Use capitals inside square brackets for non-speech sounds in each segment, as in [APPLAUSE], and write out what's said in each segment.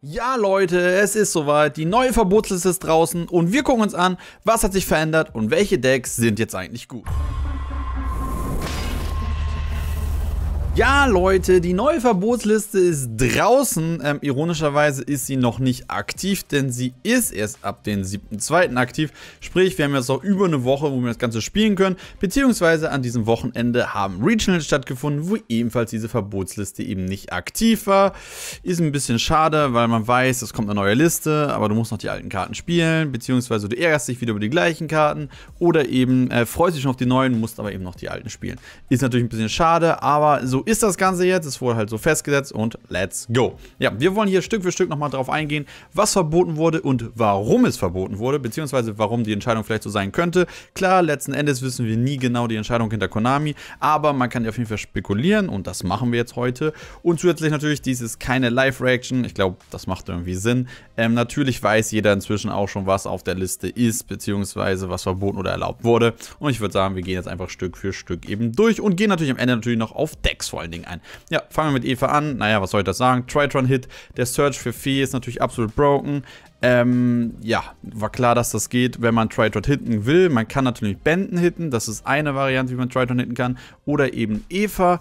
Ja Leute, es ist soweit, die neue Verbotsliste ist draußen und wir gucken uns an, was hat sich verändert und welche Decks sind jetzt eigentlich gut. Ja, Leute, die neue Verbotsliste ist draußen. Ähm, ironischerweise ist sie noch nicht aktiv, denn sie ist erst ab dem 7.2. aktiv. Sprich, wir haben jetzt noch über eine Woche, wo wir das Ganze spielen können. Beziehungsweise an diesem Wochenende haben Regionals stattgefunden, wo ebenfalls diese Verbotsliste eben nicht aktiv war. Ist ein bisschen schade, weil man weiß, es kommt eine neue Liste, aber du musst noch die alten Karten spielen. Beziehungsweise du ärgerst dich wieder über die gleichen Karten oder eben äh, freust dich schon auf die neuen, musst aber eben noch die alten spielen. Ist natürlich ein bisschen schade, aber so ist das Ganze jetzt, es wurde halt so festgesetzt und let's go. Ja, wir wollen hier Stück für Stück nochmal drauf eingehen, was verboten wurde und warum es verboten wurde, beziehungsweise warum die Entscheidung vielleicht so sein könnte. Klar, letzten Endes wissen wir nie genau die Entscheidung hinter Konami, aber man kann ja auf jeden Fall spekulieren und das machen wir jetzt heute. Und zusätzlich natürlich, dies ist keine Live-Reaction, ich glaube, das macht irgendwie Sinn. Ähm, natürlich weiß jeder inzwischen auch schon, was auf der Liste ist, beziehungsweise was verboten oder erlaubt wurde. Und ich würde sagen, wir gehen jetzt einfach Stück für Stück eben durch und gehen natürlich am Ende natürlich noch auf Decks vor allen Dingen ein. Ja, fangen wir mit Eva an. Naja, was soll ich das sagen? Tritron-Hit. Der Search für Fee ist natürlich absolut broken. Ähm, ja, war klar, dass das geht, wenn man Tritron hitten will. Man kann natürlich Benden hitten. Das ist eine Variante, wie man Tritron hitten kann. Oder eben Eva.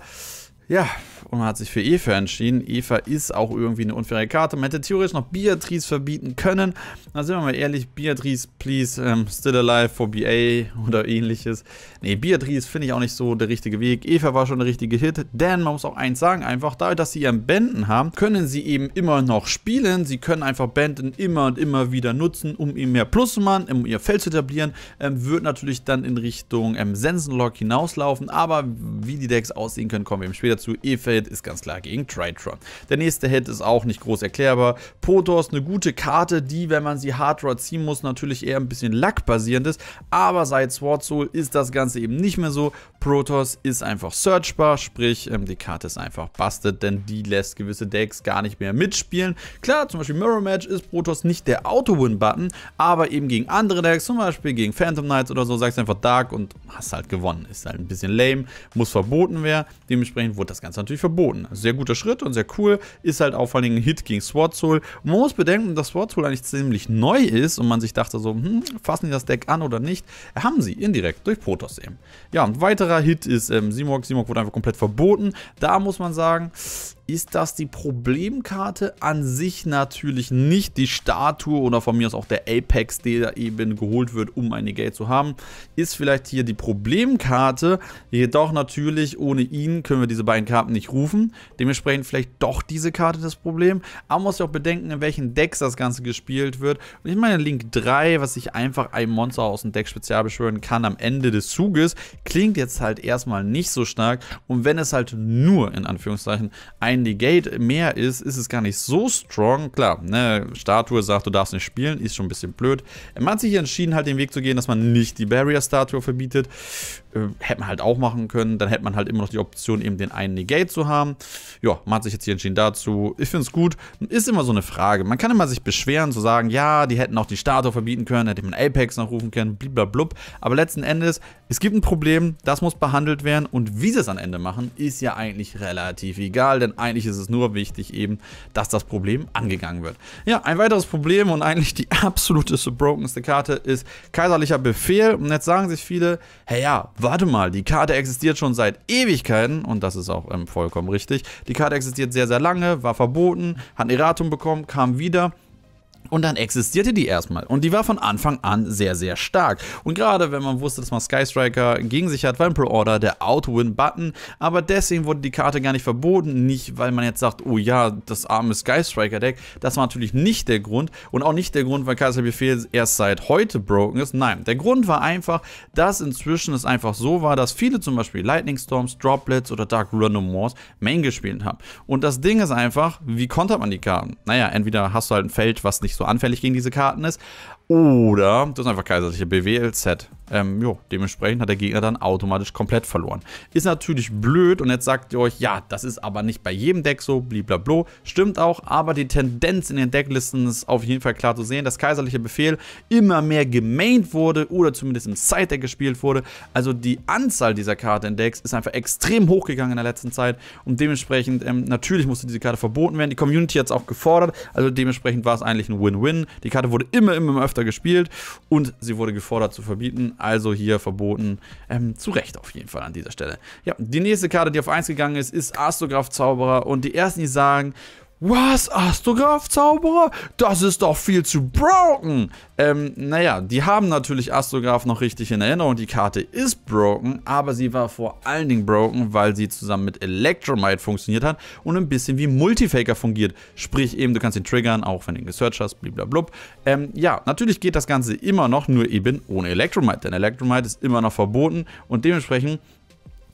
Ja, und man hat sich für Eva entschieden. Eva ist auch irgendwie eine unfaire Karte. Man hätte theoretisch noch Beatrice verbieten können. Na, sind wir mal ehrlich, Beatrice, please, um, ähm, still alive for BA oder ähnliches. Nee, Beatrice finde ich auch nicht so der richtige Weg. Eva war schon der richtige Hit, denn man muss auch eins sagen, einfach dadurch, dass sie ihren Bänden haben, können sie eben immer noch spielen. Sie können einfach Bänden immer und immer wieder nutzen, um ihm mehr Plus zu machen, um ihr Feld zu etablieren. Ähm, wird natürlich dann in Richtung ähm, Sensenlock hinauslaufen, aber wie die Decks aussehen können, kommen wir eben später zu. Eva Hit ist ganz klar gegen Tritron. Der nächste Head ist auch nicht groß erklärbar. Potos, eine gute Karte, die, wenn man sie Hard Rod ziehen muss, natürlich eher ein bisschen lackbasierend ist, aber seit Sword Soul ist das Ganze eben nicht mehr so. Protoss ist einfach searchbar, sprich, ähm, die Karte ist einfach busted, denn die lässt gewisse Decks gar nicht mehr mitspielen. Klar, zum Beispiel Mirror Match ist Protoss nicht der Auto-Win-Button, aber eben gegen andere Decks, zum Beispiel gegen Phantom Knights oder so, sagst du einfach Dark und hast halt gewonnen. Ist halt ein bisschen lame, muss verboten werden. Dementsprechend wurde das Ganze natürlich verboten verboten. Sehr guter Schritt und sehr cool. Ist halt auch vor allen Dingen ein Hit gegen Sword Soul. man muss bedenken, dass Sword Soul eigentlich ziemlich neu ist und man sich dachte so, hm, fassen die das Deck an oder nicht? Haben sie, indirekt, durch Protoss eben. Ja, ein weiterer Hit ist ähm, Simok. Simok wurde einfach komplett verboten. Da muss man sagen, ist, das die Problemkarte an sich natürlich nicht die Statue oder von mir aus auch der Apex, der eben geholt wird, um eine Geld zu haben, ist vielleicht hier die Problemkarte. Jedoch natürlich, ohne ihn können wir diese beiden Karten nicht rufen. Dementsprechend vielleicht doch diese Karte das Problem. Aber man muss ja auch bedenken, in welchen Decks das Ganze gespielt wird. Und ich meine Link 3, was sich einfach ein Monster aus dem Deck spezial beschwören kann am Ende des Zuges, klingt jetzt halt erstmal nicht so stark. Und wenn es halt nur, in Anführungszeichen, ein ein Negate mehr ist, ist es gar nicht so strong. Klar, ne, Statue sagt, du darfst nicht spielen, ist schon ein bisschen blöd. Man hat sich entschieden, halt den Weg zu gehen, dass man nicht die Barrier-Statue verbietet. Äh, hätte man halt auch machen können. Dann hätte man halt immer noch die Option, eben den einen Negate zu haben. Ja, man hat sich jetzt hier entschieden dazu. Ich finde es gut. Ist immer so eine Frage. Man kann immer sich beschweren, zu sagen, ja, die hätten auch die Statue verbieten können, hätte man Apex nachrufen können, bliblablub. Aber letzten Endes, es gibt ein Problem, das muss behandelt werden. Und wie sie es am Ende machen, ist ja eigentlich relativ egal. Denn eigentlich ist es nur wichtig eben, dass das Problem angegangen wird. Ja, ein weiteres Problem und eigentlich die [LAUGHS] absoluteste brokenste Karte ist kaiserlicher Befehl. Und jetzt sagen sich viele, hey ja, warte mal, die Karte existiert schon seit Ewigkeiten und das ist auch ähm, vollkommen richtig. Die Karte existiert sehr, sehr lange, war verboten, hat ein Erratum bekommen, kam wieder und dann existierte die erstmal. Und die war von Anfang an sehr, sehr stark. Und gerade wenn man wusste, dass man Sky Striker gegen sich hat, war im pro order der Auto-Win-Button. Aber deswegen wurde die Karte gar nicht verboten. Nicht, weil man jetzt sagt, oh ja, das arme Sky Striker-Deck. Das war natürlich nicht der Grund. Und auch nicht der Grund, weil Kaiser Befehl erst seit heute broken ist. Nein, der Grund war einfach, dass inzwischen es einfach so war, dass viele zum Beispiel Lightning Storms, Droplets oder Dark Random Wars Main gespielt haben. Und das Ding ist einfach, wie kontert man die Karten? Naja, entweder hast du halt ein Feld, was nicht so anfällig gegen diese Karten ist. Oder du hast einfach kaiserliche BWLZ ähm, jo, dementsprechend hat der Gegner dann automatisch komplett verloren. Ist natürlich blöd und jetzt sagt ihr euch, ja, das ist aber nicht bei jedem Deck so, bliblablo. Stimmt auch, aber die Tendenz in den Decklisten ist auf jeden Fall klar zu sehen, dass kaiserliche Befehl immer mehr gemaint wurde oder zumindest im Side-Deck gespielt wurde. Also die Anzahl dieser Karte in Decks ist einfach extrem hochgegangen in der letzten Zeit und dementsprechend, ähm, natürlich musste diese Karte verboten werden. Die Community hat es auch gefordert, also dementsprechend war es eigentlich ein Win-Win. Die Karte wurde immer, immer öfter gespielt und sie wurde gefordert zu verbieten also hier verboten. Ähm, zu Recht auf jeden Fall an dieser Stelle. Ja, die nächste Karte, die auf 1 gegangen ist, ist Astrograph Zauberer und die ersten, die sagen, was? Astrograph-Zauberer? Das ist doch viel zu broken! Ähm, naja, die haben natürlich Astrograph noch richtig in Erinnerung. Die Karte ist broken, aber sie war vor allen Dingen broken, weil sie zusammen mit Electromite funktioniert hat und ein bisschen wie Multifaker fungiert. Sprich eben, du kannst ihn triggern, auch wenn du ihn gesearched hast, blablabla. Ähm, ja, natürlich geht das Ganze immer noch, nur eben ohne Electromite, denn Electromite ist immer noch verboten und dementsprechend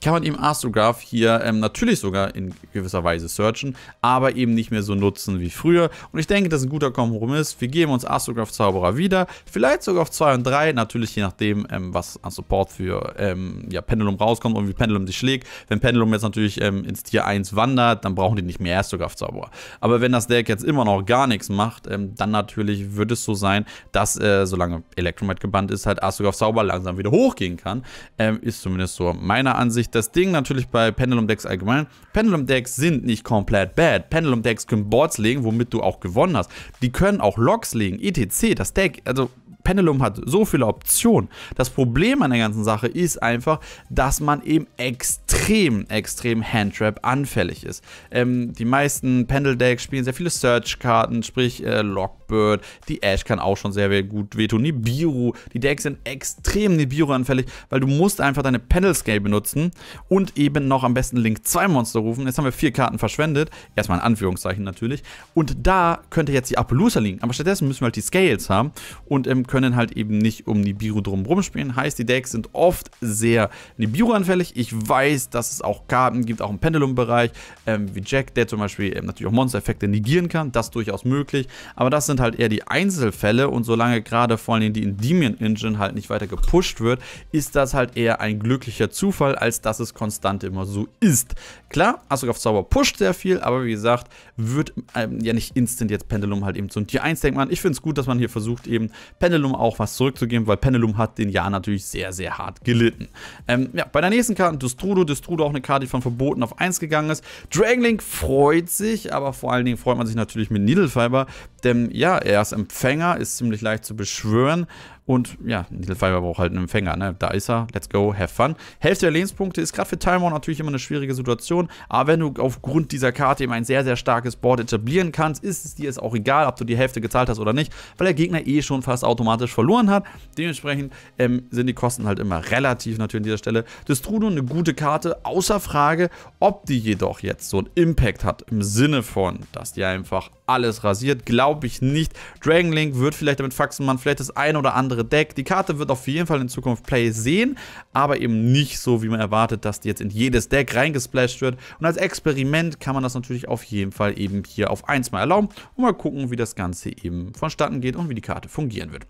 kann man eben Astrograph hier ähm, natürlich sogar in gewisser Weise searchen, aber eben nicht mehr so nutzen wie früher. Und ich denke, das ist ein guter Kompromiss. Wir geben uns Astrograph Zauberer wieder, vielleicht sogar auf 2 und 3, natürlich je nachdem, ähm, was an Support für ähm, ja, Pendulum rauskommt und wie Pendulum sich schlägt. Wenn Pendulum jetzt natürlich ähm, ins Tier 1 wandert, dann brauchen die nicht mehr Astrograph Zauberer. Aber wenn das Deck jetzt immer noch gar nichts macht, ähm, dann natürlich wird es so sein, dass äh, solange Electromite gebannt ist, halt Astrograph Zauberer langsam wieder hochgehen kann. Ähm, ist zumindest so meiner Ansicht das Ding natürlich bei Pendulum Decks allgemein. Pendulum Decks sind nicht komplett bad. Pendulum Decks können Boards legen, womit du auch gewonnen hast. Die können auch Logs legen, etc. Das Deck, also Pendulum hat so viele Optionen. Das Problem an der ganzen Sache ist einfach, dass man eben extrem, extrem Handtrap anfällig ist. Ähm, die meisten Pendel-Decks spielen sehr viele Search-Karten, sprich äh, Lock Blackbird, die Ash kann auch schon sehr gut wehtun, Nibiru, die Decks sind extrem Nibiru-anfällig, weil du musst einfach deine Panel Scale benutzen und eben noch am besten Link 2 Monster rufen. Jetzt haben wir vier Karten verschwendet, erstmal in Anführungszeichen natürlich, und da könnte jetzt die Appaloosa liegen, aber stattdessen müssen wir halt die Scales haben und ähm, können halt eben nicht um Nibiru drumherum spielen, heißt die Decks sind oft sehr Nibiru-anfällig. Ich weiß, dass es auch Karten gibt, auch im Pendulum-Bereich, ähm, wie Jack, der zum Beispiel ähm, natürlich auch Monster-Effekte negieren kann, das ist durchaus möglich, aber das sind halt halt eher die Einzelfälle und solange gerade vor allem die Endymion Engine halt nicht weiter gepusht wird, ist das halt eher ein glücklicher Zufall, als dass es konstant immer so ist. Klar, Astrogoth Zauber pusht sehr viel, aber wie gesagt, wird ähm, ja nicht instant jetzt Pendulum halt eben zum Tier 1 Denkmal. Ich finde es gut, dass man hier versucht eben Pendulum auch was zurückzugeben, weil Pendulum hat den Jahr natürlich sehr, sehr hart gelitten. Ähm, ja, bei der nächsten Karte Destrudo, Destrudo auch eine Karte, die von Verboten auf 1 gegangen ist. Dragonlink freut sich, aber vor allen Dingen freut man sich natürlich mit Needlefiber, denn ja, ja, er ist Empfänger, ist ziemlich leicht zu beschwören, und ja, Little Fiber braucht halt einen Empfänger. Ne? Da ist er. Let's go, have fun. Hälfte der Lebenspunkte ist gerade für Timon natürlich immer eine schwierige Situation. Aber wenn du aufgrund dieser Karte eben ein sehr, sehr starkes Board etablieren kannst, ist es dir auch egal, ob du die Hälfte gezahlt hast oder nicht, weil der Gegner eh schon fast automatisch verloren hat. Dementsprechend ähm, sind die Kosten halt immer relativ natürlich an dieser Stelle. Destrudo eine gute Karte, außer Frage, ob die jedoch jetzt so einen Impact hat im Sinne von, dass die einfach alles rasiert, glaube ich nicht. Dragon Link wird vielleicht damit faxen, man vielleicht das ein oder andere andere Deck. Die Karte wird auf jeden Fall in Zukunft Play sehen, aber eben nicht so, wie man erwartet, dass die jetzt in jedes Deck reingesplashed wird. Und als Experiment kann man das natürlich auf jeden Fall eben hier auf 1 mal erlauben und mal gucken, wie das Ganze eben vonstatten geht und wie die Karte fungieren wird.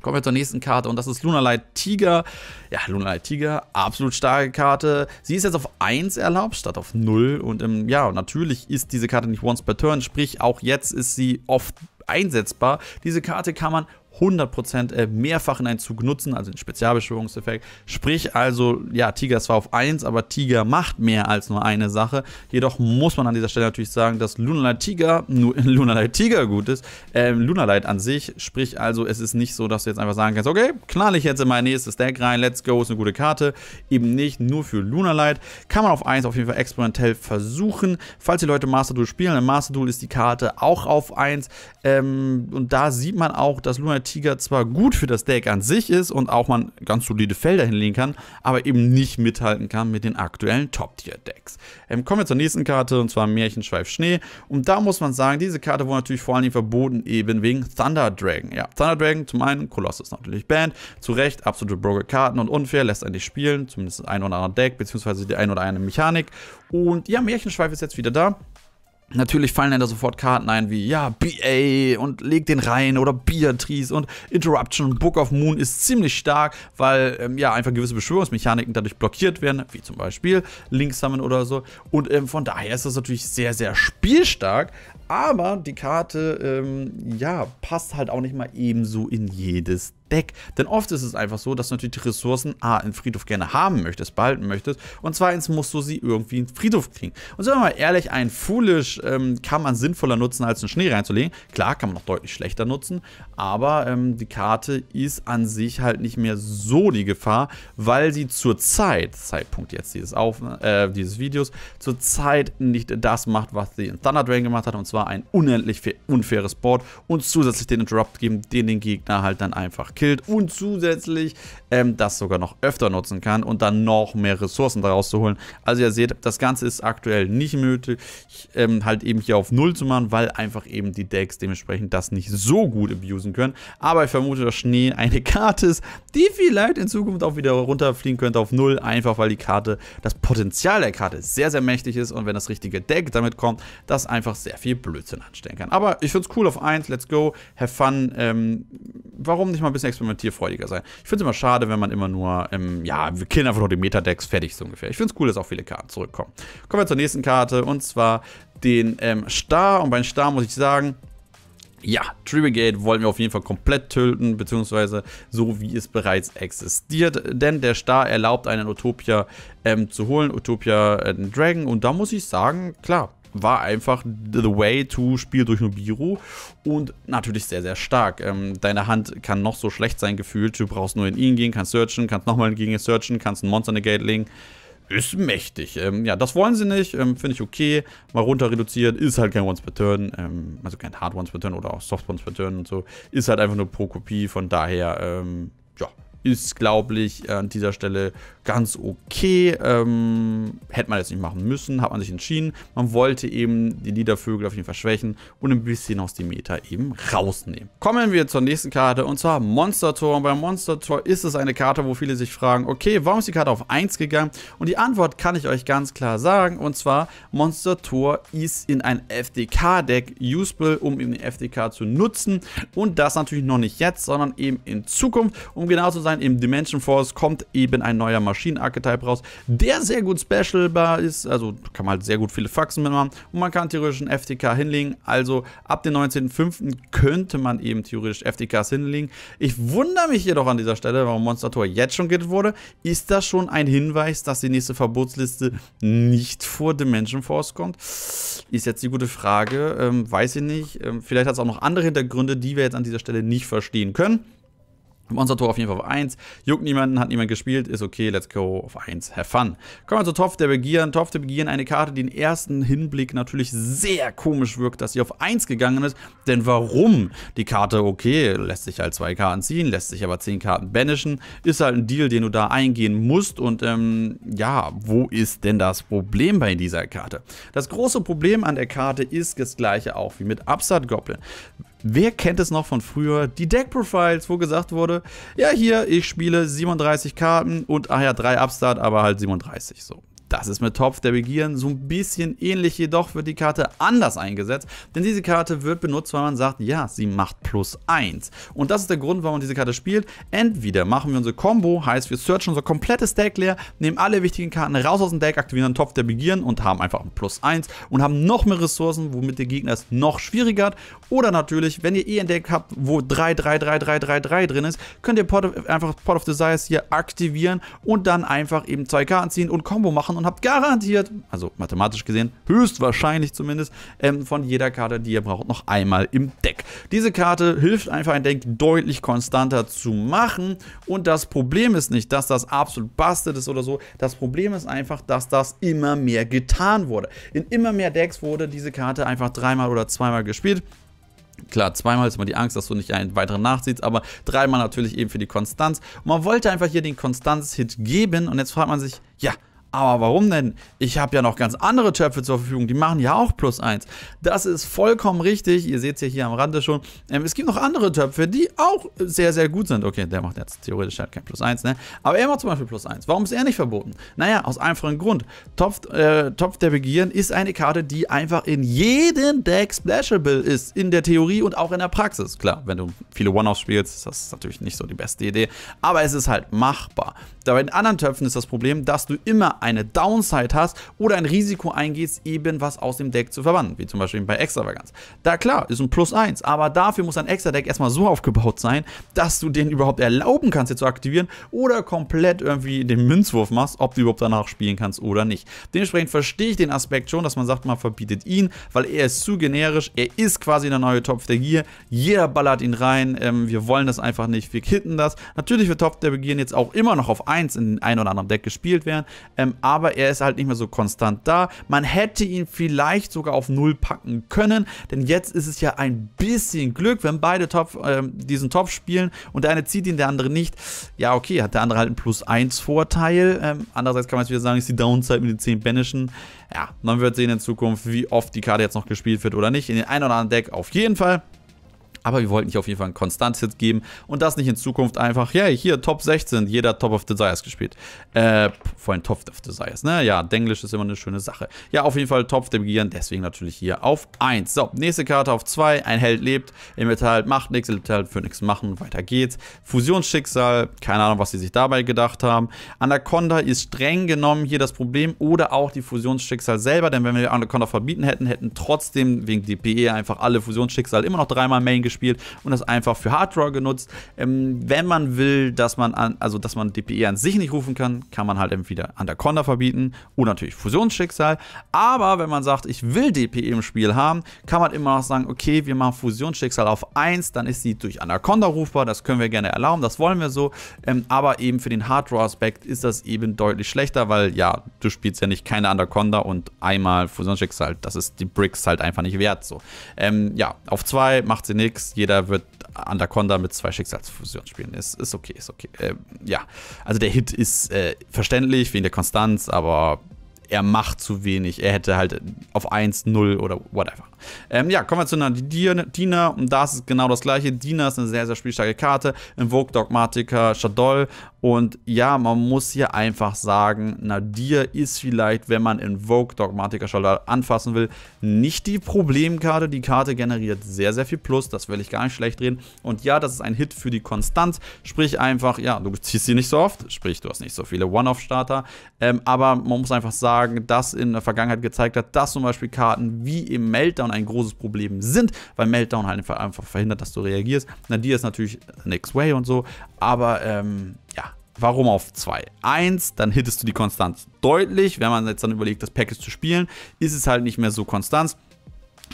Kommen wir zur nächsten Karte und das ist Lunarlight Tiger. Ja, Lunarlight Tiger, absolut starke Karte. Sie ist jetzt auf 1 erlaubt statt auf 0 und ähm, ja, natürlich ist diese Karte nicht once per turn, sprich auch jetzt ist sie oft einsetzbar. Diese Karte kann man 100% äh, mehrfach in einen Zug nutzen, also den Spezialbeschwörungseffekt. Sprich also, ja, Tiger ist zwar auf 1, aber Tiger macht mehr als nur eine Sache. Jedoch muss man an dieser Stelle natürlich sagen, dass Lunarlight Tiger, [LAUGHS] Lunarlight Tiger gut ist, ähm, Lunarlight an sich, sprich also, es ist nicht so, dass du jetzt einfach sagen kannst, okay, knall ich jetzt in mein nächstes Deck rein, let's go, ist eine gute Karte. Eben nicht, nur für Lunarlight. Kann man auf 1 auf jeden Fall experimentell versuchen. Falls die Leute Master Duel spielen, im Master Duel ist die Karte auch auf 1 ähm, und da sieht man auch, dass Lunarlight Tiger zwar gut für das Deck an sich ist und auch man ganz solide Felder hinlegen kann, aber eben nicht mithalten kann mit den aktuellen Top-Tier-Decks. Ähm, kommen wir zur nächsten Karte und zwar Märchenschweif Schnee. Und da muss man sagen, diese Karte wurde natürlich vor allen Dingen verboten eben wegen Thunder Dragon. Ja, Thunder Dragon zum einen, Colossus natürlich banned, zu Recht, absolute Broker-Karten und unfair, lässt einen nicht spielen, zumindest ein oder andere Deck, beziehungsweise die ein oder eine Mechanik. Und ja, Märchenschweif ist jetzt wieder da. Natürlich fallen dann da sofort Karten ein wie, ja, BA und leg den rein oder Beatrice und Interruption Book of Moon ist ziemlich stark, weil ähm, ja einfach gewisse Beschwörungsmechaniken dadurch blockiert werden, wie zum Beispiel Link Summon oder so. Und ähm, von daher ist das natürlich sehr, sehr spielstark, aber die Karte, ähm, ja, passt halt auch nicht mal ebenso in jedes Deck. Denn oft ist es einfach so, dass du natürlich die Ressourcen A im Friedhof gerne haben möchtest, behalten möchtest und zweitens musst du sie irgendwie in den Friedhof kriegen. Und sagen wir mal ehrlich, ein Foolish ähm, kann man sinnvoller nutzen, als einen Schnee reinzulegen. Klar, kann man noch deutlich schlechter nutzen, aber ähm, die Karte ist an sich halt nicht mehr so die Gefahr, weil sie zur Zeit, Zeitpunkt jetzt dieses, Auf äh, dieses Videos, zur Zeit nicht das macht, was sie in Thunder Drain gemacht hat, und zwar ein unendlich unfaires Board und zusätzlich den Interrupt geben, den den Gegner halt dann einfach killt und zusätzlich ähm, das sogar noch öfter nutzen kann und dann noch mehr Ressourcen daraus zu holen. Also ihr seht, das Ganze ist aktuell nicht möglich, ähm, halt eben hier auf Null zu machen, weil einfach eben die Decks dementsprechend das nicht so gut abusen können. Aber ich vermute, dass Schnee eine Karte ist, die vielleicht in Zukunft auch wieder runterfliegen könnte auf Null, einfach weil die Karte, das Potenzial der Karte sehr, sehr mächtig ist und wenn das richtige Deck damit kommt, das einfach sehr viel Blödsinn anstellen kann. Aber ich finde es cool auf 1, let's go, have fun, ähm, warum nicht mal ein bisschen bisschen experimentierfreudiger sein. Ich finde es immer schade, wenn man immer nur, ähm, ja, wir killen einfach nur die Metadex, fertig so ungefähr. Ich finde es cool, dass auch viele Karten zurückkommen. Kommen wir zur nächsten Karte und zwar den ähm, Star. Und beim Star muss ich sagen, ja, Tribegate wollen wir auf jeden Fall komplett töten, beziehungsweise so wie es bereits existiert, denn der Star erlaubt einen Utopia ähm, zu holen, Utopia äh, Dragon und da muss ich sagen, klar, war einfach the way to Spiel durch Nibiru und natürlich sehr, sehr stark. Ähm, deine Hand kann noch so schlecht sein gefühlt, du brauchst nur in ihn gehen, kannst searchen, kannst nochmal gegen ihn searchen, kannst ein Monster in legen. Ist mächtig. Ähm, ja, das wollen sie nicht. Ähm, Finde ich okay. Mal runter reduziert. Ist halt kein Once per Turn. Ähm, also kein Hard Once per Turn oder auch Soft Once per Turn und so. Ist halt einfach nur pro Kopie. Von daher, ähm, ja, ist, glaube ich, an dieser Stelle ganz okay. Ähm, hätte man jetzt nicht machen müssen, hat man sich entschieden. Man wollte eben die Liedervögel auf jeden Fall schwächen und ein bisschen aus dem Meta eben rausnehmen. Kommen wir zur nächsten Karte und zwar Monster Tor. Und bei Monster Tor ist es eine Karte, wo viele sich fragen, okay, warum ist die Karte auf 1 gegangen? Und die Antwort kann ich euch ganz klar sagen und zwar Monster Tor ist in ein FDK-Deck usable, um eben den FDK zu nutzen und das natürlich noch nicht jetzt, sondern eben in Zukunft, um genau zu sagen, sein. Im Dimension Force kommt eben ein neuer Maschinenarchetype raus, der sehr gut specialbar ist. Also kann man halt sehr gut viele Faxen mitmachen. Und man kann theoretisch einen FTK hinlegen. Also ab dem 19.05. könnte man eben theoretisch FTKs hinlegen. Ich wundere mich jedoch an dieser Stelle, warum Monster Tor jetzt schon gehittet wurde. Ist das schon ein Hinweis, dass die nächste Verbotsliste nicht vor Dimension Force kommt? Ist jetzt die gute Frage. Ähm, weiß ich nicht. Ähm, vielleicht hat es auch noch andere Hintergründe, die wir jetzt an dieser Stelle nicht verstehen können. Monster Tor auf jeden Fall auf 1. Juckt niemanden, hat niemand gespielt, ist okay, let's go auf 1. Have fun. Kommen wir zu Topf der Begieren. Topf der Begieren, eine Karte, die im ersten Hinblick natürlich sehr komisch wirkt, dass sie auf 1 gegangen ist. Denn warum? Die Karte, okay, lässt sich halt zwei Karten ziehen, lässt sich aber 10 Karten banishen. Ist halt ein Deal, den du da eingehen musst. Und ähm, ja, wo ist denn das Problem bei dieser Karte? Das große Problem an der Karte ist das gleiche auch wie mit Absat Goblin. Wer kennt es noch von früher? Die Deck Profiles, wo gesagt wurde, ja hier, ich spiele 37 Karten und, ach ja, 3 Upstart, aber halt 37, so. Das ist mit Topf der Begieren so ein bisschen ähnlich, jedoch wird die Karte anders eingesetzt, denn diese Karte wird benutzt, weil man sagt, ja, sie macht plus 1. Und das ist der Grund, warum man diese Karte spielt. Entweder machen wir unsere Combo, heißt wir searchen unser komplettes Deck leer, nehmen alle wichtigen Karten raus aus dem Deck, aktivieren den Topf der Begieren und haben einfach ein plus 1 und haben noch mehr Ressourcen, womit der Gegner es noch schwieriger hat. Oder natürlich, wenn ihr eh ein Deck habt, wo 3, 3, 3, 3, 3, 3 drin ist, könnt ihr Pot of, einfach Pot of Desires hier aktivieren und dann einfach eben zwei Karten ziehen und Combo machen und und habt garantiert, also mathematisch gesehen, höchstwahrscheinlich zumindest, ähm, von jeder Karte, die ihr braucht, noch einmal im Deck. Diese Karte hilft einfach ein Deck deutlich konstanter zu machen und das Problem ist nicht, dass das absolut bastet ist oder so, das Problem ist einfach, dass das immer mehr getan wurde. In immer mehr Decks wurde diese Karte einfach dreimal oder zweimal gespielt. Klar, zweimal ist immer die Angst, dass du nicht einen weiteren nachziehst, aber dreimal natürlich eben für die Konstanz. Und man wollte einfach hier den Konstanz-Hit geben und jetzt fragt man sich, ja, aber warum denn? Ich habe ja noch ganz andere Töpfe zur Verfügung, die machen ja auch plus 1. Das ist vollkommen richtig, ihr seht es ja hier am Rande schon. Ähm, es gibt noch andere Töpfe, die auch sehr, sehr gut sind. Okay, der macht jetzt theoretisch halt kein plus 1, ne? Aber er macht zum Beispiel plus 1. Warum ist er nicht verboten? Naja, aus einfachem Grund. Topf, äh, Topf der Begierden ist eine Karte, die einfach in jedem Deck splashable ist. In der Theorie und auch in der Praxis. Klar, wenn du viele One-Offs spielst, ist das natürlich nicht so die beste Idee. Aber es ist halt machbar. Da bei den anderen Töpfen ist das Problem, dass du immer eine Downside hast oder ein Risiko eingehst, eben was aus dem Deck zu verbannen, wie zum Beispiel bei Extravaganz. Da klar, ist ein Plus 1, aber dafür muss ein Extra-Deck erstmal so aufgebaut sein, dass du den überhaupt erlauben kannst, hier zu aktivieren oder komplett irgendwie den Münzwurf machst, ob du überhaupt danach spielen kannst oder nicht. Dementsprechend verstehe ich den Aspekt schon, dass man sagt, man verbietet ihn, weil er ist zu generisch, er ist quasi der neue Topf der Gier, jeder ballert ihn rein, ähm, wir wollen das einfach nicht, wir kitten das. Natürlich wird Topf der Begierden jetzt auch immer noch auf 1 in ein oder anderen Deck gespielt werden, ähm, aber er ist halt nicht mehr so konstant da. Man hätte ihn vielleicht sogar auf Null packen können, denn jetzt ist es ja ein bisschen Glück, wenn beide Top, äh, diesen Topf spielen und der eine zieht ihn, der andere nicht. Ja, okay, hat der andere halt einen Plus-1-Vorteil. Ähm, andererseits kann man jetzt wieder sagen, ist die Downside mit den 10 Banishen. Ja, man wird sehen in Zukunft, wie oft die Karte jetzt noch gespielt wird oder nicht. In den ein oder anderen Deck auf jeden Fall aber wir wollten hier auf jeden Fall einen Konstant-Hit geben und das nicht in Zukunft einfach, hey, hier Top 16, jeder Top of Desires gespielt. Äh, vor allem Top of Desires, ne? Ja, Denglisch ist immer eine schöne Sache. Ja, auf jeden Fall Top der Begieren, deswegen natürlich hier auf 1. So, nächste Karte auf 2, ein Held lebt, im Metall macht nichts, im Metall für nichts machen, weiter geht's. Fusionsschicksal, keine Ahnung, was sie sich dabei gedacht haben. Anaconda ist streng genommen hier das Problem oder auch die Fusionsschicksal selber, denn wenn wir Anaconda verbieten hätten, hätten trotzdem wegen DPE einfach alle Fusionsschicksal immer noch dreimal Main gespielt gespielt und das einfach für Harddraw genutzt. Ähm, wenn man will, dass man an, also dass man DPE an sich nicht rufen kann, kann man halt entweder Anaconda verbieten und natürlich Fusionsschicksal. Aber wenn man sagt, ich will DPE im Spiel haben, kann man immer noch sagen, okay, wir machen Fusionsschicksal auf 1, dann ist sie durch Anaconda rufbar, das können wir gerne erlauben, das wollen wir so. Ähm, aber eben für den Harddraw-Aspekt ist das eben deutlich schlechter, weil ja, du spielst ja nicht keine Anaconda und einmal Fusionsschicksal, das ist die Bricks halt einfach nicht wert so. Ähm, ja, auf 2 macht sie nichts sagst, jeder wird Anaconda mit zwei Schicksalsfusionen spielen. Ist, ist okay, ist okay. Ähm, ja, also der Hit ist äh, verständlich wegen der Konstanz, aber er macht zu wenig. Er hätte halt auf 1, 0 oder whatever. Ähm, ja, kommen wir zu einer Dina. Und da ist es genau das gleiche. Dina ist eine sehr, sehr spielstarke Karte. Invoke Dogmatica, Shadol. Und ja, man muss hier einfach sagen, Nadir ist vielleicht, wenn man Invoke Dogmatica Shadol anfassen will, nicht die Problemkarte. Die Karte generiert sehr, sehr viel Plus. Das will ich gar nicht schlecht reden. Und ja, das ist ein Hit für die Konstanz. Sprich einfach, ja, du ziehst sie nicht so oft. Sprich, du hast nicht so viele One-Off-Starter. Ähm, aber man muss einfach sagen, dass in der Vergangenheit gezeigt hat, dass zum Beispiel Karten wie im Meltdown ein großes Problem sind, weil Meltdown halt einfach verhindert, dass du reagierst. Nadir ist natürlich Next Way und so, aber ähm, ja, Warum auf 2? 1, dann hittest du die Konstanz deutlich. Wenn man jetzt dann überlegt, das Package zu spielen, ist es halt nicht mehr so konstant.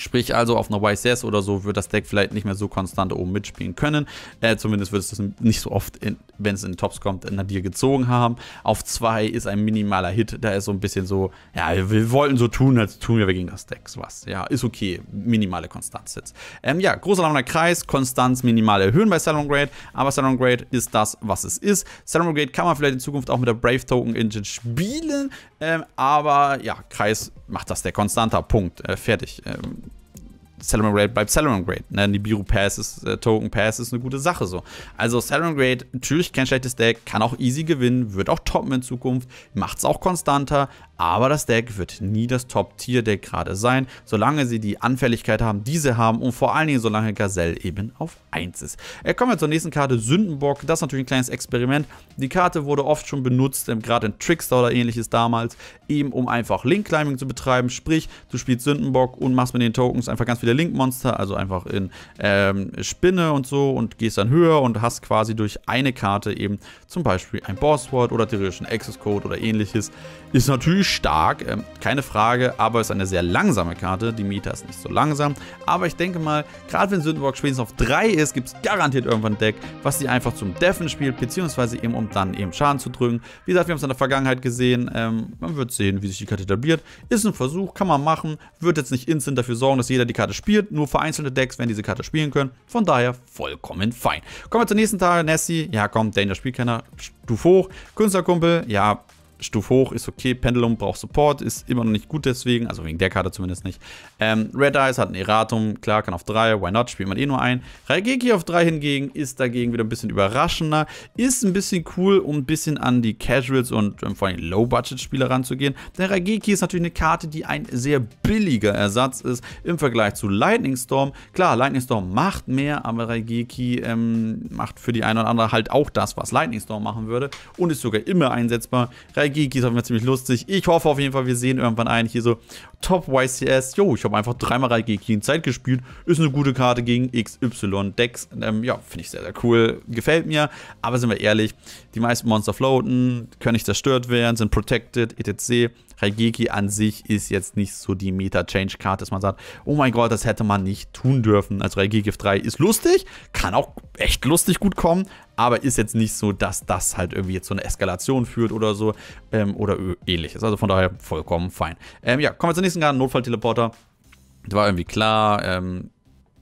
Sprich also auf einer YCS oder so wird das Deck vielleicht nicht mehr so konstant oben mitspielen können. Äh, zumindest wird es das nicht so oft, wenn es in Tops kommt, in Nadir gezogen haben. Auf 2 ist ein minimaler Hit. Da ist so ein bisschen so, ja, wir wollten so tun, als tun wir gegen das Deck was. Ja, ist okay. Minimale Konstanz jetzt. Ähm, ja, großer langer Kreis, Konstanz minimal erhöhen bei Salon Grade. Aber Salon Grade ist das, was es ist. Salon Grade kann man vielleicht in Zukunft auch mit der Brave Token Engine spielen. Ähm, aber ja, Kreis macht das, der konstanter Punkt, äh, fertig. Ähm, Celeron Grade bleibt Celeron Grade. Ne? Nibiru Pass ist, äh, Token Pass ist eine gute Sache so. Also Celeron Grade, natürlich kein schlechtes Deck, kann auch easy gewinnen, wird auch toppen in Zukunft, macht es auch konstanter, aber das Deck wird nie das Top-Tier-Deck gerade sein, solange sie die Anfälligkeit haben, diese haben und vor allen Dingen solange Gazelle eben auf 1 ist. Äh, kommen wir zur nächsten Karte, Sündenbock. Das ist natürlich ein kleines Experiment. Die Karte wurde oft schon benutzt, ähm, gerade in Trickster oder ähnliches damals, eben um einfach Link-Climbing zu betreiben. Sprich, du spielst Sündenbock und machst mit den Tokens einfach ganz viele Link-Monster, also einfach in ähm, Spinne und so und gehst dann höher und hast quasi durch eine Karte eben zum Beispiel ein Bosswort oder theoretisch ein Access-Code oder ähnliches. Ist natürlich stark, ähm, keine Frage, aber ist eine sehr langsame Karte. Die Meta ist nicht so langsam, aber ich denke mal, gerade wenn Sündenbock spätestens auf 3 ist, gibt es garantiert irgendwann ein Deck, was sie einfach zum Deffen spielt, beziehungsweise eben um dann eben Schaden zu drücken. Wie gesagt, wir haben es in der Vergangenheit gesehen, ähm, man wird sehen, wie sich die Karte etabliert. Ist ein Versuch, kann man machen, wird jetzt nicht instant dafür sorgen, dass jeder die Karte spielt, nur vereinzelte Decks werden diese Karte spielen können, von daher vollkommen fein. Kommen wir zur nächsten Tage, Nessie, ja komm, Danger Spielkenner, Stufe hoch, Künstlerkumpel, ja, Stufe hoch ist okay, Pendulum braucht Support, ist immer noch nicht gut deswegen, also wegen der Karte zumindest nicht. Ähm, Red Eyes hat ein Erratum, klar, kann auf 3, why not, spielt man eh nur ein. Raigeki auf 3 hingegen ist dagegen wieder ein bisschen überraschender, ist ein bisschen cool, um ein bisschen an die Casuals und ähm, vor allem Low-Budget-Spieler ranzugehen. Denn Raigeki ist natürlich eine Karte, die ein sehr billiger Ersatz ist im Vergleich zu Lightning Storm. Klar, Lightning Storm macht mehr, aber Raigeki ähm, macht für die eine oder andere halt auch das, was Lightning Storm machen würde und ist sogar immer einsetzbar. Raigeki Nostalgie, die ist auf jeden Fall ziemlich lustig. Ich hoffe auf jeden Fall, wir sehen irgendwann einen hier so Top YCS. Jo, ich habe einfach dreimal Raigeki Zeit gespielt. Ist eine gute Karte gegen XY-Decks. Ähm, ja, finde ich sehr, sehr cool. Gefällt mir. Aber sind wir ehrlich, die meisten Monster floaten, können nicht zerstört werden, sind protected, etc. Raigeki an sich ist jetzt nicht so die Meta-Change-Karte, dass man sagt, oh mein Gott, das hätte man nicht tun dürfen. Also Raigeki 3 ist lustig, kann auch echt lustig gut kommen, aber ist jetzt nicht so, dass das halt irgendwie jetzt so eine Eskalation führt oder so ähm, oder ähnliches. Also von daher vollkommen fein. Ähm, ja, kommen wir zur nächsten nächsten Garten, Notfallteleporter. Das war irgendwie klar. Ähm,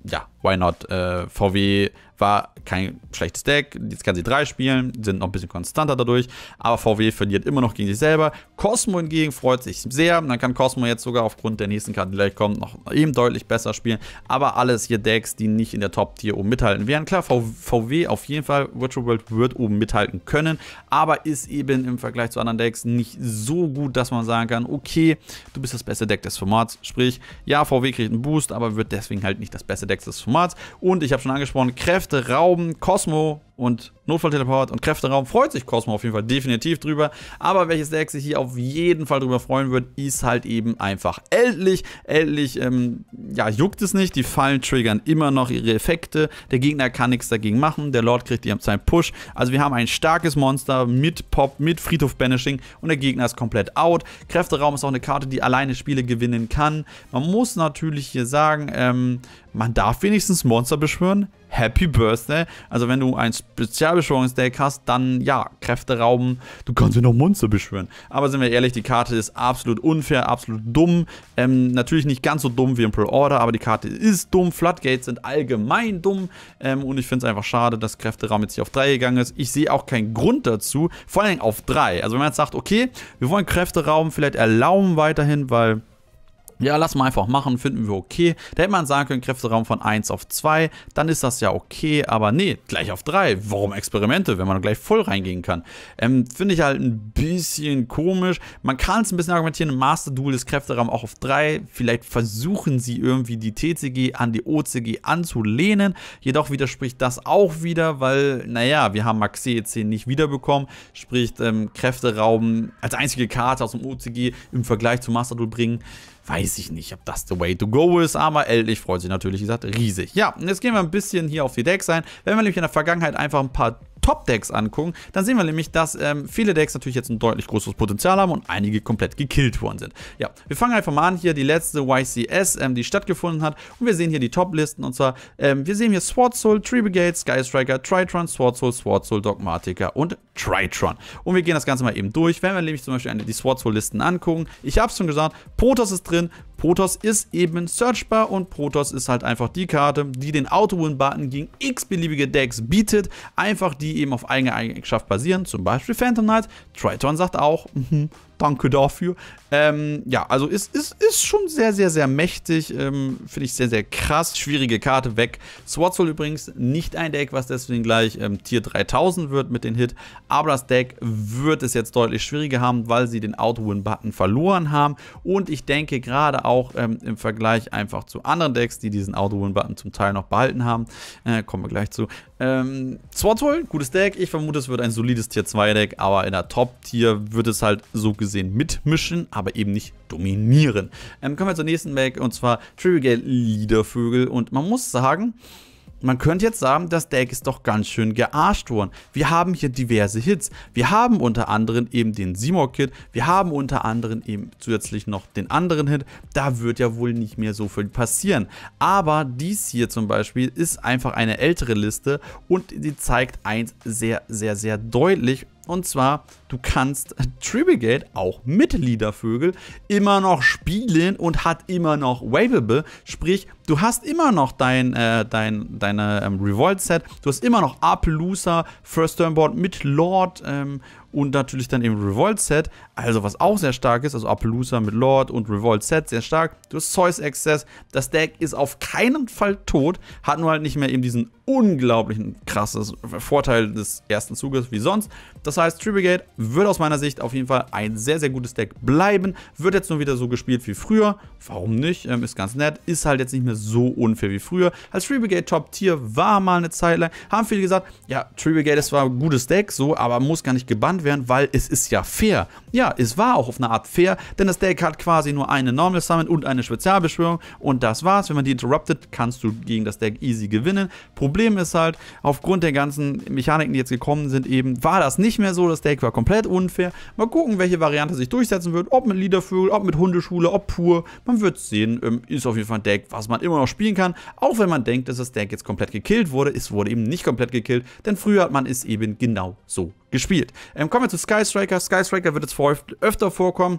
ja, why not? Äh, VW war kein schlechtes Deck. Jetzt kann sie drei spielen, sind noch ein bisschen konstanter dadurch. Aber VW verliert immer noch gegen sich selber. Cosmo hingegen freut sich sehr. Dann kann Cosmo jetzt sogar aufgrund der nächsten Karten, die gleich kommt, noch eben deutlich besser spielen. Aber alles hier Decks, die nicht in der Top-Tier oben mithalten werden. Klar, VW auf jeden Fall, Virtual World wird oben mithalten können, aber ist eben im Vergleich zu anderen Decks nicht so gut, dass man sagen kann, okay, du bist das beste Deck des Formats. Sprich, ja, VW kriegt einen Boost, aber wird deswegen halt nicht das beste Deck des Formats. Und ich habe schon angesprochen, Kräfte Geschäfte rauben. Cosmo und Notfall-Teleport und Kräfteraum freut sich Cosmo auf jeden Fall definitiv drüber. Aber welches Deck sich hier auf jeden Fall drüber freuen wird, ist halt eben einfach endlich. Endlich, ähm, ja, juckt es nicht. Die Fallen triggern immer noch ihre Effekte. Der Gegner kann nichts dagegen machen. Der Lord kriegt die am Zeit Push. Also wir haben ein starkes Monster mit Pop, mit Friedhof Banishing und der Gegner ist komplett out. Kräfteraum ist auch eine Karte, die alleine Spiele gewinnen kann. Man muss natürlich hier sagen, ähm, man darf wenigstens Monster beschwören. Happy Birthday. Also wenn du ein Spezialbeschwörungsdeck hast, dann ja, Kräfte rauben, du kannst ja noch Monster beschwören. Aber sind wir ehrlich, die Karte ist absolut unfair, absolut dumm. Ähm, natürlich nicht ganz so dumm wie im Pearl Order, aber die Karte ist dumm. Floodgates sind allgemein dumm ähm, und ich finde es einfach schade, dass Kräfteraum jetzt hier auf 3 gegangen ist. Ich sehe auch keinen Grund dazu, vor allem auf 3. Also wenn man jetzt sagt, okay, wir wollen Kräfteraum vielleicht erlauben weiterhin, weil ja, lass mal einfach machen, finden wir okay. Da hätte man sagen können, Kräfteraum von 1 auf 2, dann ist das ja okay, aber nee, gleich auf 3. Warum Experimente, wenn man gleich voll reingehen kann? Ähm, Finde ich halt ein bisschen komisch. Man kann es ein bisschen argumentieren, im Master Duel ist Kräfteraum auch auf 3. Vielleicht versuchen sie irgendwie die TCG an die OCG anzulehnen. Jedoch widerspricht das auch wieder, weil, naja, wir haben Max CEC e nicht wiederbekommen. Sprich, ähm, Kräfteraum als einzige Karte aus dem OCG im Vergleich zum Master Duel bringen. Weiß ich nicht, ob das the way to go ist, aber Eldlich freut sich natürlich, wie gesagt, riesig. Ja, und jetzt gehen wir ein bisschen hier auf die Decks ein. Wenn wir nämlich in der Vergangenheit einfach ein paar Top-Decks angucken, dann sehen wir nämlich, dass ähm, viele Decks natürlich jetzt ein deutlich größeres Potenzial haben und einige komplett gekillt worden sind. Ja, wir fangen einfach mal an hier, die letzte YCS, ähm, die stattgefunden hat und wir sehen hier die Top-Listen und zwar, ähm, wir sehen hier Sword Soul, Tree Brigade, Sky Striker, Tritron, Sword Soul, Sword Soul, Dogmatica und Tritron. Und wir gehen das Ganze mal eben durch, wenn wir nämlich zum Beispiel die Sword Soul Listen angucken. Ich habe es schon gesagt, Protoss ist drin, Protoss ist eben searchbar und Protoss ist halt einfach die Karte, die den Auto-Win-Button gegen x-beliebige Decks bietet, einfach die eben auf eigene Eigenschaft basieren, zum Beispiel Phantom Knight. Triton sagt auch, mhm, danke dafür. Ähm, ja, also ist, ist, ist schon sehr, sehr, sehr mächtig. Ähm, Finde ich sehr, sehr krass. Schwierige Karte weg. Swordsoul übrigens nicht ein Deck, was deswegen gleich ähm, Tier 3000 wird mit den Hit. Aber das Deck wird es jetzt deutlich schwieriger haben, weil sie den Auto-Win-Button verloren haben. Und ich denke gerade auch ähm, im Vergleich einfach zu anderen Decks, die diesen Auto-Win-Button zum Teil noch behalten haben, äh, kommen wir gleich zu, ähm, zwar toll, gutes Deck. Ich vermute, es wird ein solides Tier 2 Deck, aber in der Top-Tier wird es halt so gesehen mitmischen, aber eben nicht dominieren. Ähm, kommen wir zur nächsten Deck und zwar Trivial Liedervögel. Und man muss sagen, man könnte jetzt sagen, das Deck ist doch ganz schön gearscht worden. Wir haben hier diverse Hits. Wir haben unter anderem eben den Simok-Hit. Wir haben unter anderem eben zusätzlich noch den anderen Hit. Da wird ja wohl nicht mehr so viel passieren. Aber dies hier zum Beispiel ist einfach eine ältere Liste und die zeigt eins sehr, sehr, sehr deutlich. Und zwar du kannst Tribigate, auch mit Liedervögel, immer noch spielen und hat immer noch Waveable. Sprich, du hast immer noch dein, äh, dein deine ähm, Revolt-Set, du hast immer noch Appaloosa, First Turnboard mit Lord ähm, und natürlich dann eben Revolt-Set, also was auch sehr stark ist, also Appaloosa mit Lord und Revolt-Set, sehr stark. Du hast Zeus Access, das Deck ist auf keinen Fall tot, hat nur halt nicht mehr eben diesen unglaublichen krasses Vorteil des ersten Zuges wie sonst. Das heißt, Tribigate wird aus meiner Sicht auf jeden Fall ein sehr, sehr gutes Deck bleiben. Wird jetzt nur wieder so gespielt wie früher. Warum nicht? Ähm, ist ganz nett. Ist halt jetzt nicht mehr so unfair wie früher. Als Tree Brigade Top Tier war mal eine Zeit lang. Haben viele gesagt, ja, Tree Brigade ist zwar ein gutes Deck, so, aber muss gar nicht gebannt werden, weil es ist ja fair. Ja, es war auch auf eine Art fair, denn das Deck hat quasi nur eine Normal Summon und eine Spezialbeschwörung. Und das war's. Wenn man die interruptet, kannst du gegen das Deck easy gewinnen. Problem ist halt, aufgrund der ganzen Mechaniken, die jetzt gekommen sind, eben war das nicht mehr so. Das Deck war komplett komplett unfair. Mal gucken, welche Variante sich durchsetzen wird. Ob mit Liedervögel, ob mit Hundeschule, ob pur. Man wird sehen. Ähm, ist auf jeden Fall ein Deck, was man immer noch spielen kann. Auch wenn man denkt, dass das Deck jetzt komplett gekillt wurde. Es wurde eben nicht komplett gekillt, denn früher hat man es eben genau so gespielt. Ähm, kommen wir zu Sky Striker. Sky Striker wird jetzt öfter vorkommen.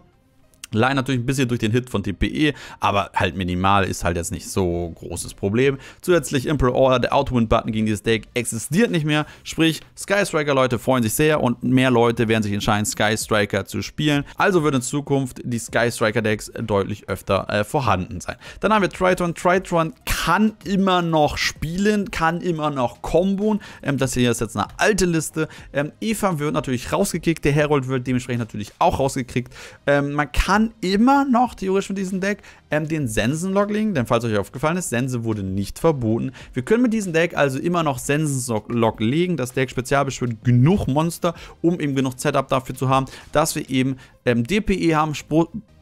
Leider natürlich ein bisschen durch den Hit von TPE, aber halt minimal ist halt jetzt nicht so großes Problem. Zusätzlich Imperial Order, der Auto-Win-Button gegen dieses Deck existiert nicht mehr. Sprich, Sky Striker-Leute freuen sich sehr und mehr Leute werden sich entscheiden, Sky Striker zu spielen. Also wird in Zukunft die Sky Striker-Decks deutlich öfter äh, vorhanden sein. Dann haben wir Triton. Triton kann immer noch spielen, kann immer noch kombon. Ähm, das hier ist jetzt eine alte Liste. Ähm, Eva wird natürlich rausgekickt, der Herold wird dementsprechend natürlich auch rausgekickt. Ähm, man kann kann immer noch theoretisch mit diesem Deck ähm, den Sensen-Log legen, denn falls euch aufgefallen ist, Sense wurde nicht verboten. Wir können mit diesem Deck also immer noch Sensen-Log legen. Das Deck spezial beschwört genug Monster, um eben genug Setup dafür zu haben, dass wir eben ähm, DPE haben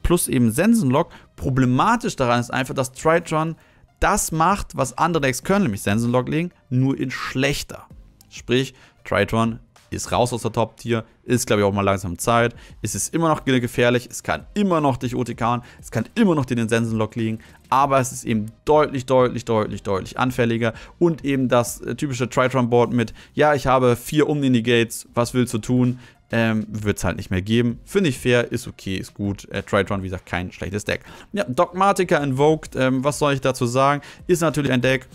plus eben Sensen-Log. Problematisch daran ist einfach, dass Tritron das macht, was andere Decks können, nämlich Sensen-Log legen, nur in schlechter. Sprich, Tritron ist raus aus der Top-Tier, ist, glaube ich, auch mal langsam Zeit. Es ist immer noch gefährlich, es kann immer noch dich OTKen, es kann immer noch dir den Sensenlock liegen, aber es ist eben deutlich, deutlich, deutlich, deutlich anfälliger und eben das äh, typische Tritron-Board mit, ja, ich habe vier Omni-Gates, was willst du tun? Ähm, wird es halt nicht mehr geben. Finde ich fair, ist okay, ist gut. Äh, Tritron, wie gesagt, kein schlechtes Deck. Ja, Dogmatica Invoked, ähm, was soll ich dazu sagen? Ist natürlich ein Deck,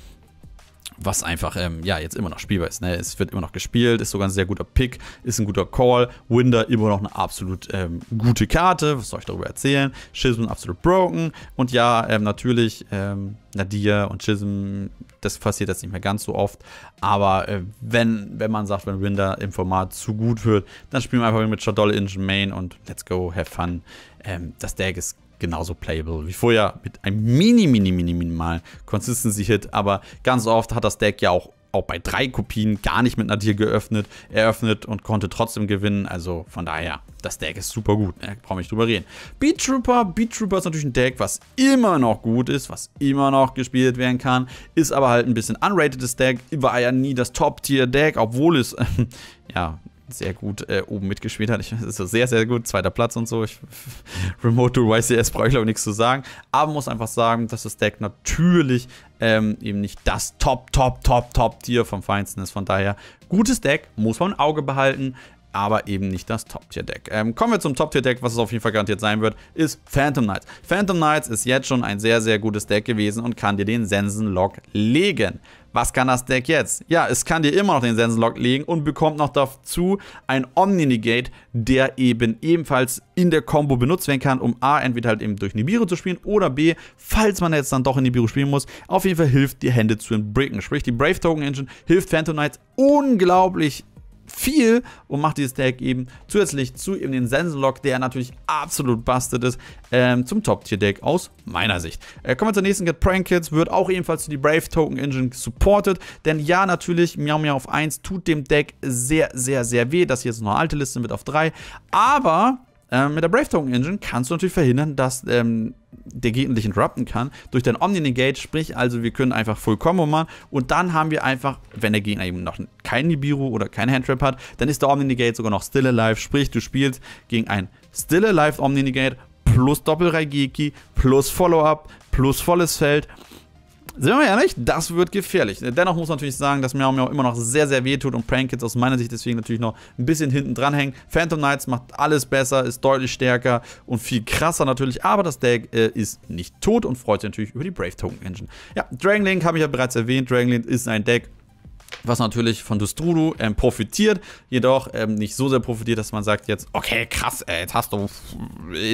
was einfach ähm, ja jetzt immer noch spielbar ist. Ne? Es wird immer noch gespielt, ist sogar ein sehr guter Pick, ist ein guter Call. Winder immer noch eine absolut ähm, gute Karte. Was soll ich darüber erzählen? Schism absolut broken. Und ja, ähm, natürlich ähm, Nadir und Schism, das passiert jetzt nicht mehr ganz so oft. Aber äh, wenn, wenn man sagt, wenn Winder im Format zu gut wird, dann spielen wir einfach mit Shadow Engine Main und let's go, have fun. Ähm, das Deck ist genauso playable wie vorher mit einem mini, mini, mini, minimalen Consistency-Hit. Aber ganz oft hat das Deck ja auch auch bei drei Kopien gar nicht mit einer Tier geöffnet, eröffnet und konnte trotzdem gewinnen. Also von daher, das Deck ist super gut. Ne? Brauche ich nicht drüber reden. Beat Trooper, Beat Trooper ist natürlich ein Deck, was immer noch gut ist, was immer noch gespielt werden kann. Ist aber halt ein bisschen unratedes Deck. War ja nie das Top-Tier-Deck, obwohl es, [LAUGHS] ja, sehr gut äh, oben mitgespielt hat. Ich also sehr, sehr gut, zweiter Platz und so. Ich, [LAUGHS] Remote to YCS brauche ich glaube nichts zu sagen. Aber muss einfach sagen, dass das Deck natürlich ähm, eben nicht das Top, Top, Top, Top-Tier vom Feinsten ist. Von daher, gutes Deck, muss man im Auge behalten aber eben nicht das Top-Tier-Deck. Ähm, kommen wir zum Top-Tier-Deck, was es auf jeden Fall garantiert sein wird, ist Phantom Knights. Phantom Knights ist jetzt schon ein sehr, sehr gutes Deck gewesen und kann dir den Sensen-Lock legen. Was kann das Deck jetzt? Ja, es kann dir immer noch den Sensenlock legen und bekommt noch dazu ein Omni-Negate, der eben ebenfalls in der Combo benutzt werden kann, um A, entweder halt eben durch Nibiru zu spielen oder B, falls man jetzt dann doch in Nibiru spielen muss, auf jeden Fall hilft, die Hände zu entbricken. Sprich, die Brave Token Engine hilft Phantom Knights unglaublich viel und macht dieses Deck eben zusätzlich zu eben den Sensenlock, der natürlich absolut busted ist, ähm, zum Top-Tier-Deck aus meiner Sicht. Äh, kommen wir zur nächsten Get Prank Kids, wird auch ebenfalls zu die Brave Token Engine supported, denn ja, natürlich, Miau Miau auf 1 tut dem Deck sehr, sehr, sehr weh. Das hier ist noch eine alte Liste mit auf 3, aber ähm, mit der Brave Token Engine kannst du natürlich verhindern, dass ähm, der Gegner dich interrupten kann durch dein Omni Negate, sprich also wir können einfach Full Combo machen und dann haben wir einfach, wenn der Gegner eben noch kein Nibiru oder kein Handtrap hat, dann ist der Omni Negate sogar noch Still Alive, sprich du spielst gegen ein Still Alive Omni Negate plus Doppel Raigeki plus Follow-Up plus volles Feld sind wir ehrlich, das wird gefährlich. Dennoch muss man natürlich sagen, dass Miau Miau immer noch sehr, sehr weh tut und Prank Kids aus meiner Sicht deswegen natürlich noch ein bisschen hinten dran hängen. Phantom Knights macht alles besser, ist deutlich stärker und viel krasser natürlich, aber das Deck äh, ist nicht tot und freut sich natürlich über die Brave Token Engine. Ja, Dragon Link habe ich ja bereits erwähnt. Dragon Link ist ein Deck, was natürlich von Destrudo ähm, profitiert, jedoch ähm, nicht so sehr profitiert, dass man sagt jetzt, okay, krass, ey, jetzt hast du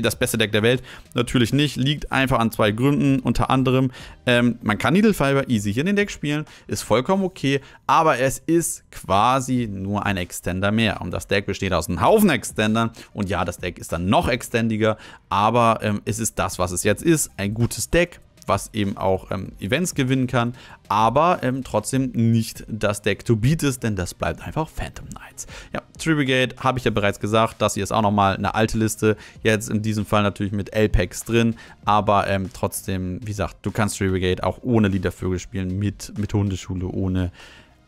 das beste Deck der Welt. Natürlich nicht, liegt einfach an zwei Gründen, unter anderem, ähm, man kann Needle Fiber easy hier in den Deck spielen, ist vollkommen okay, aber es ist quasi nur ein Extender mehr. Und das Deck besteht aus einem Haufen Extendern und ja, das Deck ist dann noch extendiger, aber ähm, es ist das, was es jetzt ist, ein gutes Deck, was eben auch ähm, Events gewinnen kann, aber ähm, trotzdem nicht das Deck to beat ist, denn das bleibt einfach Phantom Knights. Ja, Tree Brigade habe ich ja bereits gesagt, das hier ist auch nochmal eine alte Liste, jetzt in diesem Fall natürlich mit L-Packs drin, aber ähm, trotzdem, wie gesagt, du kannst Tree Brigade auch ohne Liedervögel spielen, mit, mit Hundeschule, ohne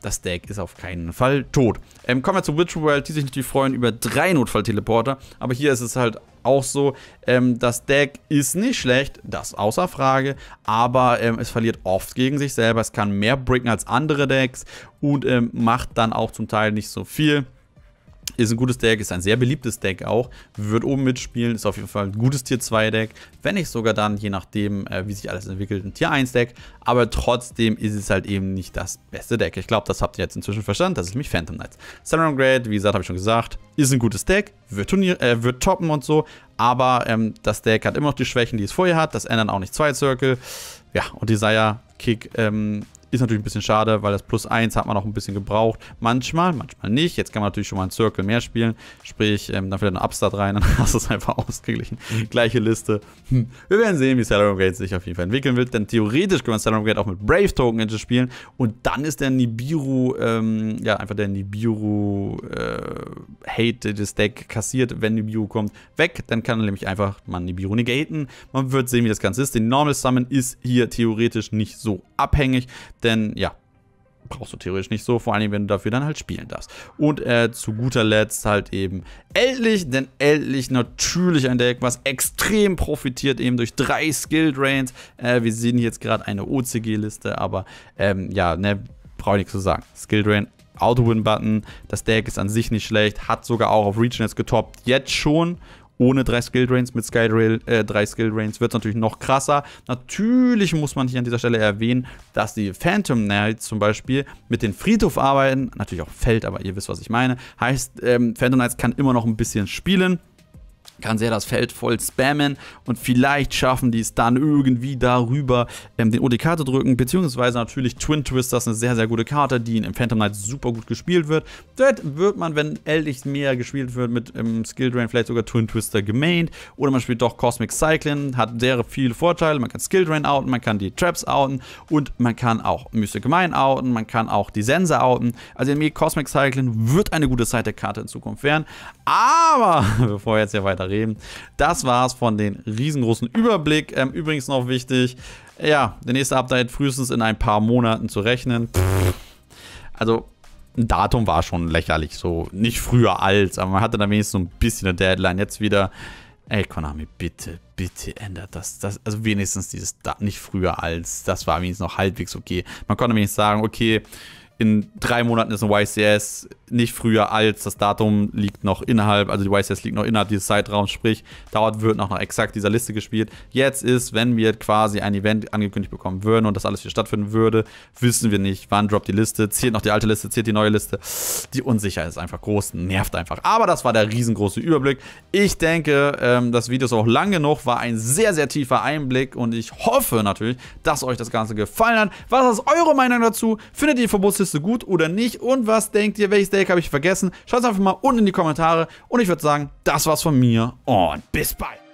das Deck ist auf keinen Fall tot. Ähm, kommen wir zu Witcher World, die sich natürlich freuen über drei Notfallteleporter. Aber hier ist es halt auch so, ähm, das Deck ist nicht schlecht, das außer Frage. Aber ähm, es verliert oft gegen sich selber. Es kann mehr bricken als andere Decks und ähm, macht dann auch zum Teil nicht so viel. Ist ein gutes Deck, ist ein sehr beliebtes Deck auch. Wird oben mitspielen, ist auf jeden Fall ein gutes Tier 2 Deck. Wenn nicht sogar dann, je nachdem, äh, wie sich alles entwickelt, ein Tier 1 Deck. Aber trotzdem ist es halt eben nicht das beste Deck. Ich glaube, das habt ihr jetzt inzwischen verstanden. Das ist nämlich Phantom Knights. Sunround Grade, wie gesagt, habe ich schon gesagt, ist ein gutes Deck. Wird, Turnier, äh, wird toppen und so. Aber ähm, das Deck hat immer noch die Schwächen, die es vorher hat. Das ändern auch nicht zwei Circle. Ja, und Desire Kick ähm, ist natürlich ein bisschen schade, weil das Plus 1 hat man auch ein bisschen gebraucht. Manchmal, manchmal nicht. Jetzt kann man natürlich schon mal einen Circle mehr spielen. Sprich, ähm, dann wieder einen Upstart rein, [LAUGHS] dann hast du es einfach ausgeglichen. Mhm. Gleiche Liste. Hm. Wir werden sehen, wie Salarum Gate sich auf jeden Fall entwickeln wird. Denn theoretisch kann man Salarum Gate auch mit Brave Token Engine spielen. Und dann ist der Nibiru, ähm, ja, einfach der Nibiru äh, Hate des Deck kassiert, wenn Nibiru kommt, weg. Dann kann nämlich einfach man Nibiru negaten. Man wird sehen, wie das Ganze ist. Den Normal Summon ist hier theoretisch nicht so abhängig. Denn ja, brauchst du theoretisch nicht so, vor allem wenn du dafür dann halt spielen darfst. Und äh, zu guter Letzt halt eben endlich, denn endlich natürlich ein Deck, was extrem profitiert eben durch drei Skill Drains. Äh, wir sehen jetzt gerade eine OCG-Liste, aber ähm, ja, ne, brauche ich nichts zu sagen. Skill Drain, Auto-Win-Button, das Deck ist an sich nicht schlecht, hat sogar auch auf Regionals getoppt, jetzt schon ohne drei Skill Drains, mit Skydrail, äh, drei Skill Drains wird es natürlich noch krasser. Natürlich muss man hier an dieser Stelle erwähnen, dass die Phantom Knights zum Beispiel mit den Friedhof arbeiten, natürlich auch Feld, aber ihr wisst, was ich meine. Heißt, ähm, Phantom Knights kann immer noch ein bisschen spielen kann sehr das Feld voll spammen und vielleicht schaffen die es dann irgendwie darüber, ähm, den ODK zu drücken, beziehungsweise natürlich Twin ist eine sehr, sehr gute Karte, die in Phantom Knight super gut gespielt wird. Dort wird man, wenn endlich mehr gespielt wird, mit ähm, Skill Drain vielleicht sogar Twin Twister gemaint oder man spielt doch Cosmic Cycling, hat sehr viele Vorteile, man kann Skill Drain outen, man kann die Traps outen und man kann auch Mystic Mine outen, man kann auch die Sensor outen. Also irgendwie Cosmic Cycling wird eine gute Side-Karte in Zukunft werden, aber [LAUGHS] bevor wir jetzt ja weiter weiter reden. Das war's von den riesengroßen Überblick. Ähm, übrigens noch wichtig, ja, der nächste Update frühestens in ein paar Monaten zu rechnen. also ein Datum war schon lächerlich, so nicht früher als, aber man hatte da wenigstens so ein bisschen eine Deadline. Jetzt wieder, ey Konami, bitte, bitte ändert das, das also wenigstens dieses da nicht früher als, das war wenigstens noch halbwegs okay. Man konnte wenigstens sagen, okay, in drei Monaten ist ein YCS, nicht früher als das Datum liegt noch innerhalb, also die YCS liegt noch innerhalb dieses Zeitraums, sprich, dauert wird noch nach exakt dieser Liste gespielt. Jetzt ist, wenn wir quasi ein Event angekündigt bekommen würden und das alles hier stattfinden würde, wissen wir nicht, wann droppt die Liste, zählt noch die alte Liste, zählt die neue Liste. Die Unsicherheit ist einfach groß, nervt einfach. Aber das war der riesengroße Überblick. Ich denke, ähm, das Video ist auch lang genug, war ein sehr, sehr tiefer Einblick und ich hoffe natürlich, dass euch das Ganze gefallen hat. Was ist eure Meinung dazu? Findet ihr Verbotsliste findest du gut oder nicht und was denkt ihr, welches Steak habe ich vergessen? Schreibt es einfach mal unten in die Kommentare und ich würde sagen, das war's von mir und bis bald.